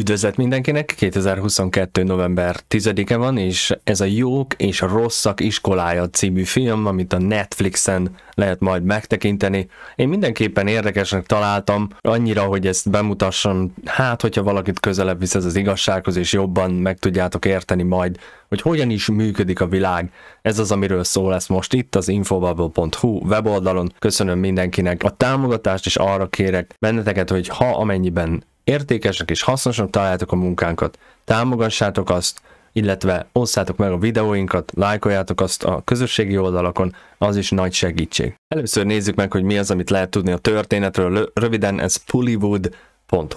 Üdvözlet mindenkinek! 2022. november 10-e van, és ez a Jók és a Rosszak iskolája című film, amit a Netflixen lehet majd megtekinteni. Én mindenképpen érdekesnek találtam, annyira, hogy ezt bemutassam, hát, hogyha valakit közelebb visz ez az igazsághoz, és jobban meg tudjátok érteni majd, hogy hogyan is működik a világ. Ez az, amiről szó lesz most itt az infobubble.hu weboldalon. Köszönöm mindenkinek a támogatást, és arra kérek benneteket, hogy ha amennyiben Értékesnek és hasznosnak találjátok a munkánkat, támogassátok azt, illetve osszátok meg a videóinkat, lájkoljátok azt a közösségi oldalakon, az is nagy segítség. Először nézzük meg, hogy mi az, amit lehet tudni a történetről, röviden ez Pullywood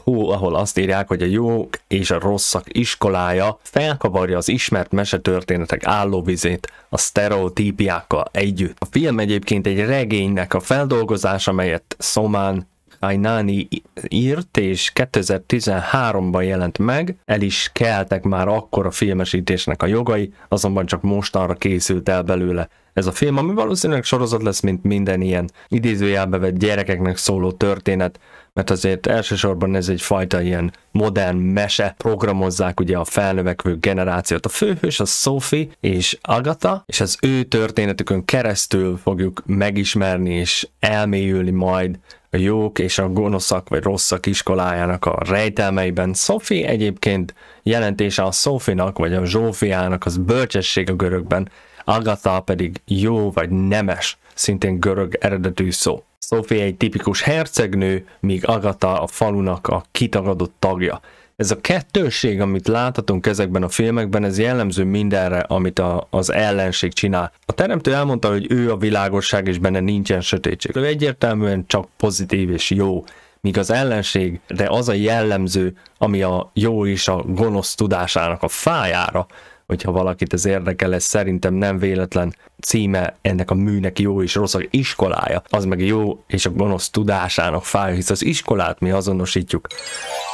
ahol azt írják, hogy a jók és a rosszak iskolája felkavarja az ismert mesetörténetek állóvizét a sztereotípiákkal együtt. A film egyébként egy regénynek a feldolgozása, melyet Szomán Ainani írt, és 2013-ban jelent meg, el is keltek már akkor a filmesítésnek a jogai, azonban csak mostanra készült el belőle ez a film, ami valószínűleg sorozat lesz, mint minden ilyen idézőjelbe vett gyerekeknek szóló történet, mert azért elsősorban ez egyfajta ilyen modern mese, programozzák ugye a felnövekvő generációt. A főhős az Sophie és Agatha, és az ő történetükön keresztül fogjuk megismerni és elmélyülni majd a jók és a gonoszak vagy rosszak iskolájának a rejtelmeiben. Sophie egyébként jelentése a Sofinak vagy a Zsófiának az bölcsesség a görögben, Agatha pedig jó vagy nemes, szintén görög eredetű szó. Sophie egy tipikus hercegnő, míg Agatha a falunak a kitagadott tagja. Ez a kettőség, amit láthatunk ezekben a filmekben, ez jellemző mindenre, amit a, az ellenség csinál. A teremtő elmondta, hogy ő a világosság, és benne nincsen sötétség. Ő egyértelműen csak pozitív és jó míg az ellenség, de az a jellemző, ami a jó és a gonosz tudásának a fájára, hogyha valakit ez érdekel, ez szerintem nem véletlen címe ennek a műnek jó és rossz, hogy iskolája, az meg jó és a gonosz tudásának fáj, hisz az iskolát mi azonosítjuk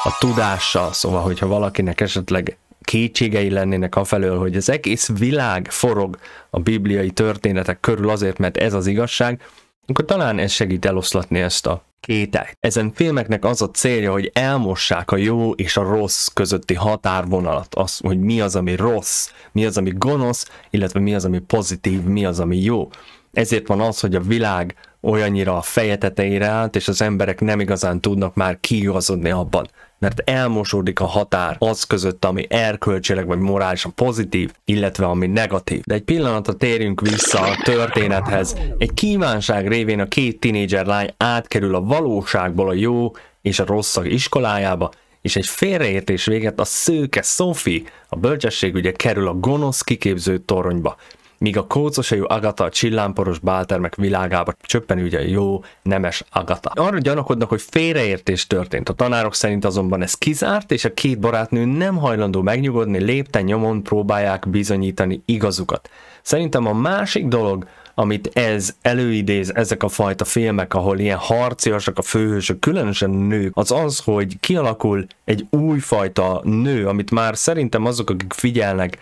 a tudással, szóval hogyha valakinek esetleg kétségei lennének afelől, hogy az egész világ forog a bibliai történetek körül azért, mert ez az igazság, akkor talán ez segít eloszlatni ezt a kételyt. Ezen filmeknek az a célja, hogy elmossák a jó és a rossz közötti határvonalat, az, hogy mi az, ami rossz, mi az, ami gonosz, illetve mi az, ami pozitív, mi az, ami jó. Ezért van az, hogy a világ olyannyira a feje tetejére állt, és az emberek nem igazán tudnak már kiigazodni abban. Mert elmosódik a határ az között, ami erkölcsileg vagy morálisan pozitív, illetve ami negatív. De egy pillanatra térjünk vissza a történethez. Egy kívánság révén a két tinédzser lány átkerül a valóságból a jó és a rosszak iskolájába, és egy félreértés véget a szőke Sophie, a bölcsességügye kerül a gonosz kiképző toronyba míg a kócosajú Agata a csillámporos báltermek világába csöppen ugye jó, nemes Agata. Arra gyanakodnak, hogy félreértés történt. A tanárok szerint azonban ez kizárt, és a két barátnő nem hajlandó megnyugodni, lépten nyomon próbálják bizonyítani igazukat. Szerintem a másik dolog, amit ez előidéz, ezek a fajta filmek, ahol ilyen harciasak a főhősök, különösen nők, az az, hogy kialakul egy újfajta nő, amit már szerintem azok, akik figyelnek,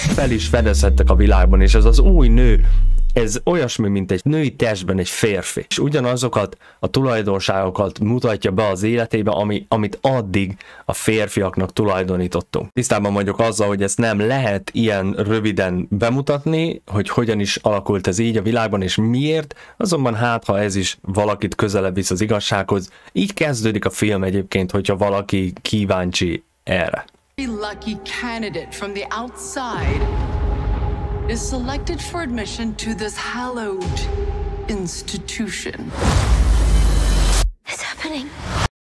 fel is fedezhettek a világban, és ez az új nő ez olyasmi, mint egy női testben egy férfi, és ugyanazokat a tulajdonságokat mutatja be az életébe, ami, amit addig a férfiaknak tulajdonítottunk. Tisztában vagyok azzal, hogy ezt nem lehet ilyen röviden bemutatni, hogy hogyan is alakult ez így a világban, és miért, azonban hát, ha ez is valakit közelebb visz az igazsághoz, így kezdődik a film egyébként, hogyha valaki kíváncsi erre. Lucky candidate from the outside is selected for admission to this hallowed institution. It's happening.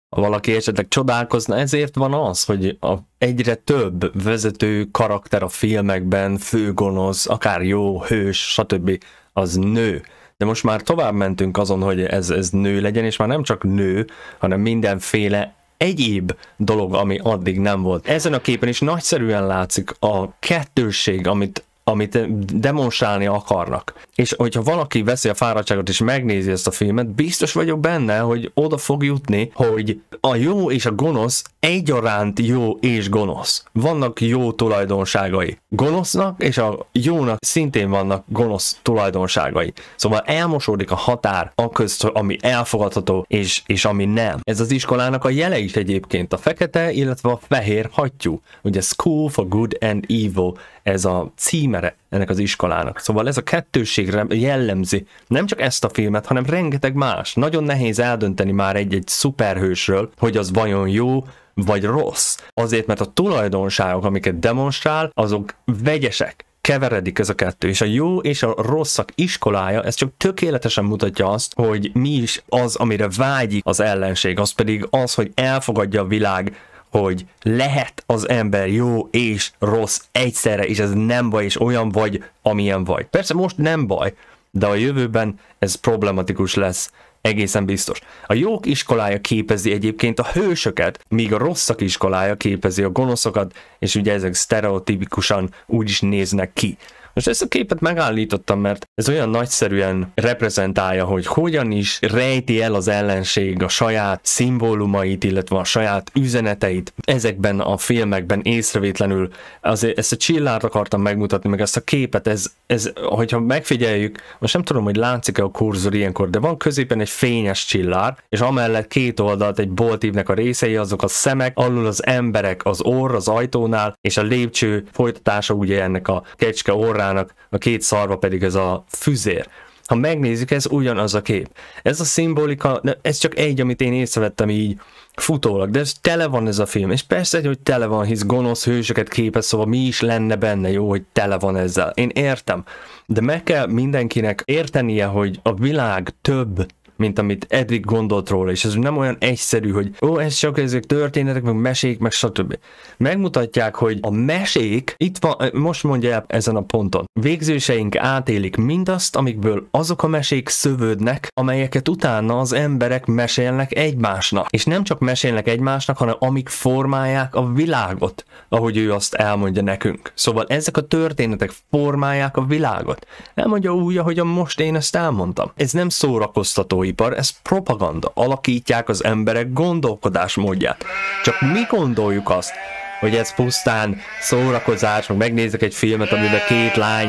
Ha valaki esetleg csodálkozna, ezért van az, hogy a egyre több vezető karakter a filmekben, főgonosz, akár jó, hős, stb. az nő. De most már tovább mentünk azon, hogy ez, ez nő legyen, és már nem csak nő, hanem mindenféle egyéb dolog, ami addig nem volt. Ezen a képen is nagyszerűen látszik a kettőség, amit amit demonstrálni akarnak. És hogyha valaki veszi a fáradtságot és megnézi ezt a filmet, biztos vagyok benne, hogy oda fog jutni, hogy a jó és a gonosz egyaránt jó és gonosz. Vannak jó tulajdonságai gonosznak, és a jónak szintén vannak gonosz tulajdonságai. Szóval elmosódik a határ a közt, ami elfogadható és, és ami nem. Ez az iskolának a jele is egyébként a fekete, illetve a fehér hattyú. Ugye School for Good and Evil, ez a címe címere ennek az iskolának. Szóval ez a kettőség jellemzi nem csak ezt a filmet, hanem rengeteg más. Nagyon nehéz eldönteni már egy-egy szuperhősről, hogy az vajon jó, vagy rossz. Azért, mert a tulajdonságok, amiket demonstrál, azok vegyesek keveredik ez a kettő, és a jó és a rosszak iskolája, ez csak tökéletesen mutatja azt, hogy mi is az, amire vágyik az ellenség, az pedig az, hogy elfogadja a világ hogy lehet az ember jó és rossz egyszerre, és ez nem baj, és olyan vagy, amilyen vagy. Persze most nem baj, de a jövőben ez problematikus lesz, egészen biztos. A jók iskolája képezi egyébként a hősöket, míg a rosszak iskolája képezi a gonoszokat, és ugye ezek sztereotipikusan úgy is néznek ki. Most ezt a képet megállítottam, mert ez olyan nagyszerűen reprezentálja, hogy hogyan is rejti el az ellenség a saját szimbólumait, illetve a saját üzeneteit ezekben a filmekben észrevétlenül. Azért ezt a csillárt akartam megmutatni, meg ezt a képet, ez, ez hogyha megfigyeljük, most nem tudom, hogy látszik-e a kurzor ilyenkor, de van középen egy fényes csillár, és amellett két oldalt egy boltívnek a részei, azok a szemek, alul az emberek, az orr, az ajtónál, és a lépcső folytatása ugye ennek a kecske orrá kockának, a két szarva pedig ez a füzér. Ha megnézzük, ez ugyanaz a kép. Ez a szimbolika, ez csak egy, amit én észrevettem így futólag, de ez tele van ez a film, és persze, hogy tele van, hisz gonosz hősöket képez, szóval mi is lenne benne jó, hogy tele van ezzel. Én értem, de meg kell mindenkinek értenie, hogy a világ több mint amit eddig gondolt róla, és ez nem olyan egyszerű, hogy ó, ez csak ezek történetek, meg mesék, meg stb. Megmutatják, hogy a mesék, itt van, most mondja el ezen a ponton, végzőseink átélik mindazt, amikből azok a mesék szövődnek, amelyeket utána az emberek mesélnek egymásnak. És nem csak mesélnek egymásnak, hanem amik formálják a világot, ahogy ő azt elmondja nekünk. Szóval ezek a történetek formálják a világot. Nem úgy, ahogy a most én ezt elmondtam. Ez nem szórakoztató gyártóipar, ez propaganda, alakítják az emberek gondolkodásmódját. Csak mi gondoljuk azt, hogy ez pusztán szórakozás, meg megnézek egy filmet, amiben két lány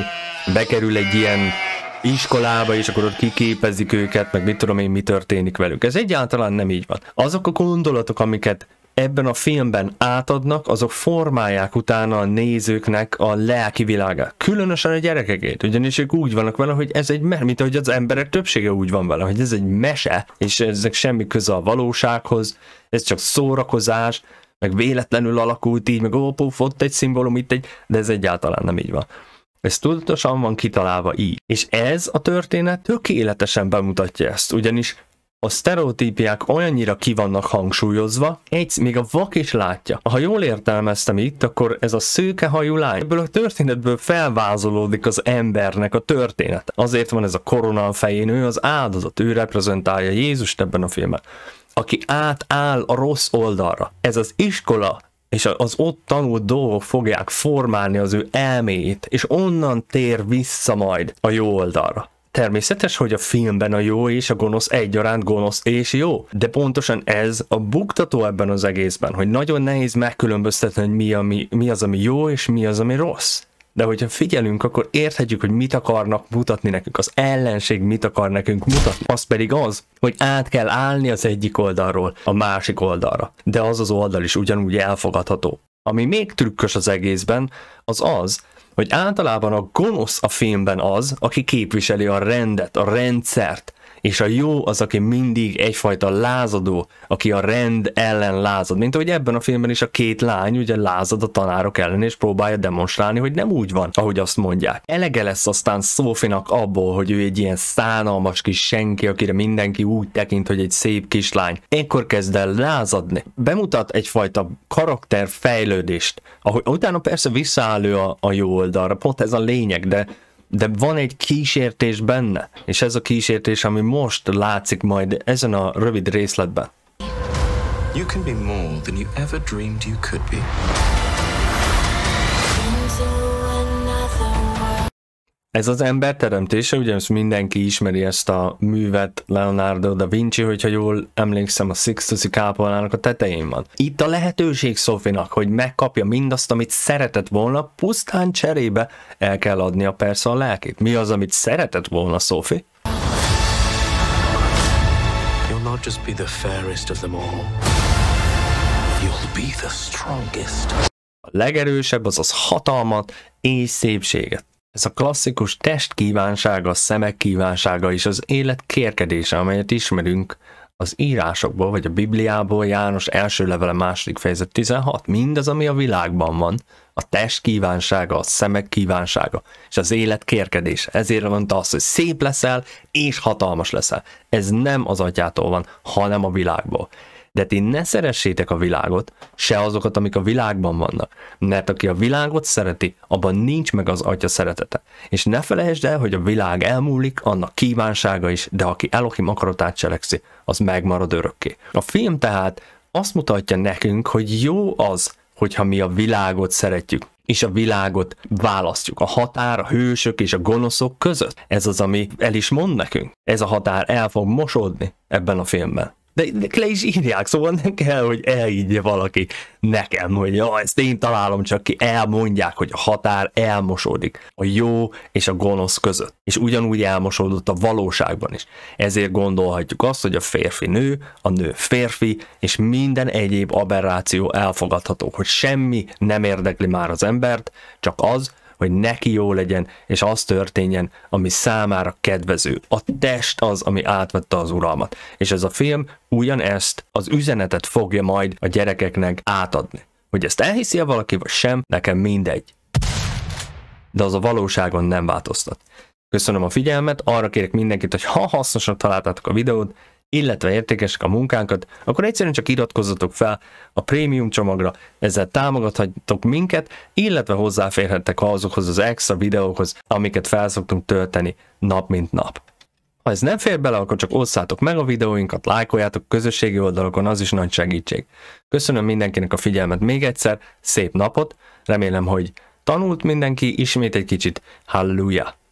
bekerül egy ilyen iskolába, és akkor ott kiképezik őket, meg mit tudom én, mi történik velük. Ez egyáltalán nem így van. Azok a gondolatok, amiket ebben a filmben átadnak, azok formálják utána a nézőknek a lelki világát. Különösen a gyerekekét, ugyanis ők úgy vannak vele, hogy ez egy, mint ahogy az emberek többsége úgy van vele, hogy ez egy mese, és ezek semmi köze a valósághoz, ez csak szórakozás, meg véletlenül alakult így, meg ó, ott egy szimbólum, itt egy, de ez egyáltalán nem így van. Ez tudatosan van kitalálva így. És ez a történet tökéletesen bemutatja ezt, ugyanis a sztereotípiák olyannyira ki vannak hangsúlyozva, egy még a vak is látja. Ha jól értelmeztem itt, akkor ez a szőkehajú lány, ebből a történetből felvázolódik az embernek a történet. Azért van ez a korona a fején, ő az áldozat, ő reprezentálja Jézust ebben a filmben aki átáll a rossz oldalra. Ez az iskola és az ott tanult dolgok fogják formálni az ő elméjét, és onnan tér vissza majd a jó oldalra. Természetes, hogy a filmben a jó és a gonosz egyaránt gonosz és jó, de pontosan ez a buktató ebben az egészben, hogy nagyon nehéz megkülönböztetni, hogy mi, ami, mi az, ami jó és mi az, ami rossz de hogyha figyelünk, akkor érthetjük, hogy mit akarnak mutatni nekünk, az ellenség mit akar nekünk mutatni. Az pedig az, hogy át kell állni az egyik oldalról a másik oldalra, de az az oldal is ugyanúgy elfogadható. Ami még trükkös az egészben, az az, hogy általában a gonosz a filmben az, aki képviseli a rendet, a rendszert, és a jó az, aki mindig egyfajta lázadó, aki a rend ellen lázad. Mint ahogy ebben a filmben is a két lány ugye lázad a tanárok ellen, és próbálja demonstrálni, hogy nem úgy van, ahogy azt mondják. Elege lesz aztán Szófinak abból, hogy ő egy ilyen szánalmas kis senki, akire mindenki úgy tekint, hogy egy szép kislány. Ekkor kezd el lázadni. Bemutat egyfajta karakterfejlődést, ahogy utána persze visszaállő a, a jó oldalra, pont ez a lényeg, de de van egy kísértés benne, és ez a kísértés, ami most látszik majd ezen a rövid részletben. You can be more than you ever dreamed you could be. ez az ember teremtése, ugye ezt mindenki ismeri ezt a művet Leonardo da Vinci, hogyha jól emlékszem, a Sixtusi kápolnának a tetején van. Itt a lehetőség Sofinak, hogy megkapja mindazt, amit szeretett volna, pusztán cserébe el kell a persze a lelkét. Mi az, amit szeretett volna Sophie? You'll not just be the fairest of them all. You'll be the strongest. A legerősebb, azaz hatalmat és szépséget. Ez a klasszikus test kívánsága, szemek kívánsága és az élet kérkedése, amelyet ismerünk az írásokból, vagy a Bibliából, János első levele, második fejezet 16, mindaz, ami a világban van, a test kívánsága, a szemek kívánsága, és az élet kérkedés. Ezért van az, hogy szép leszel, és hatalmas leszel. Ez nem az atyától van, hanem a világból. De ti ne szeressétek a világot, se azokat, amik a világban vannak. Mert aki a világot szereti, abban nincs meg az atya szeretete. És ne felejtsd el, hogy a világ elmúlik, annak kívánsága is, de aki Elohim akaratát cselekszi, az megmarad örökké. A film tehát azt mutatja nekünk, hogy jó az, hogyha mi a világot szeretjük, és a világot választjuk. A határ a hősök és a gonoszok között. Ez az, ami el is mond nekünk. Ez a határ el fog mosódni ebben a filmben de le is írják, szóval nem kell, hogy elhiggye valaki nekem, hogy ja, ezt én találom csak ki, elmondják, hogy a határ elmosódik a jó és a gonosz között. És ugyanúgy elmosódott a valóságban is. Ezért gondolhatjuk azt, hogy a férfi nő, a nő férfi, és minden egyéb aberráció elfogadható, hogy semmi nem érdekli már az embert, csak az, hogy neki jó legyen, és az történjen, ami számára kedvező. A test az, ami átvette az uralmat. És ez a film ugyan ezt az üzenetet fogja majd a gyerekeknek átadni. Hogy ezt elhiszi -e valaki, vagy sem, nekem mindegy. De az a valóságon nem változtat. Köszönöm a figyelmet, arra kérek mindenkit, hogy ha hasznosnak találtátok a videót, illetve értékesek a munkánkat, akkor egyszerűen csak iratkozzatok fel a prémium csomagra, ezzel támogathatok minket, illetve hozzáférhettek azokhoz az extra videókhoz, amiket felszoktunk tölteni nap mint nap. Ha ez nem fér bele, akkor csak osszátok meg a videóinkat, lájkoljátok közösségi oldalakon, az is nagy segítség. Köszönöm mindenkinek a figyelmet még egyszer, szép napot, remélem, hogy tanult mindenki, ismét egy kicsit, halleluja!